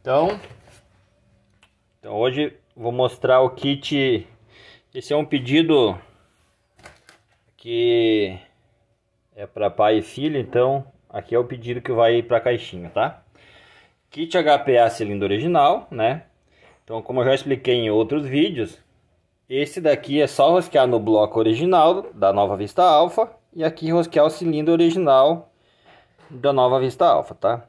Então, então hoje vou mostrar o kit. Esse é um pedido que é para pai e filho, então aqui é o pedido que vai para a caixinha, tá? Kit HPA cilindro original, né? Então, como eu já expliquei em outros vídeos, esse daqui é só rosquear no bloco original da Nova Vista Alpha e aqui rosquear o cilindro original da Nova Vista Alpha, tá?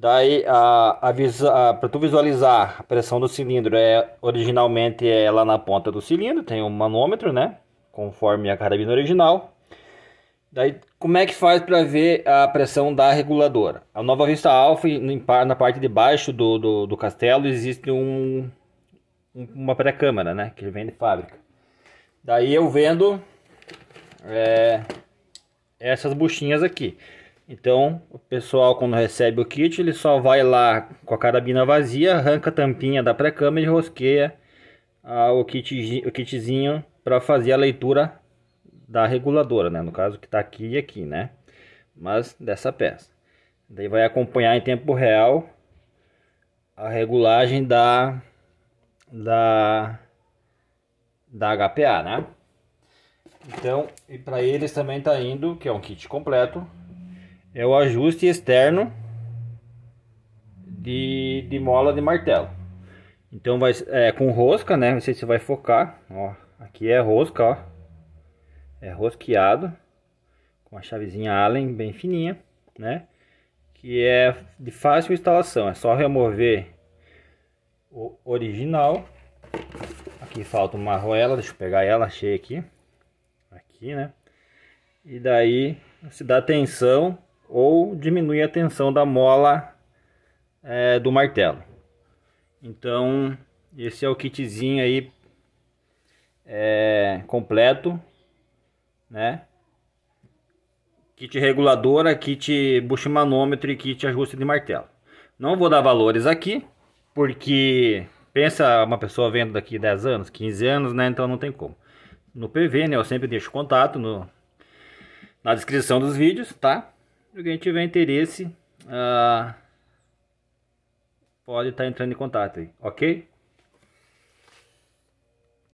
Daí, a, a, a para tu visualizar a pressão do cilindro, é originalmente é lá na ponta do cilindro, tem um manômetro, né? Conforme a carabina original. Daí, como é que faz para ver a pressão da reguladora? A Nova Vista Alpha, na parte de baixo do, do, do castelo, existe um, uma pré-câmara, né? Que vem de fábrica. Daí eu vendo é, essas buchinhas aqui. Então, o pessoal quando recebe o kit, ele só vai lá com a carabina vazia, arranca a tampinha da pré-câmera e rosqueia ah, o, kit, o kitzinho para fazer a leitura da reguladora, né? No caso que está aqui e aqui, né? Mas dessa peça. Daí vai acompanhar em tempo real a regulagem da da da HPA, né? Então, e para eles também tá indo, que é um kit completo, é o ajuste externo de, de mola de martelo. Então vai é, com rosca, né? Não sei se vai focar. Ó, aqui é rosca, ó. É rosqueado com a chavezinha Allen bem fininha, né? Que é de fácil instalação. É só remover o original. Aqui falta uma arruela, deixa eu pegar ela, Cheia aqui. Aqui, né? E daí se dá tensão ou diminui a tensão da mola é, do martelo. Então, esse é o kitzinho aí é, completo, né? Kit reguladora, kit buchimanômetro e kit ajuste de martelo. Não vou dar valores aqui, porque pensa uma pessoa vendo daqui 10 anos, 15 anos, né? Então não tem como. No PV, né? Eu sempre deixo contato no, na descrição dos vídeos, tá? Se alguém tiver interesse, uh, pode estar tá entrando em contato aí, ok?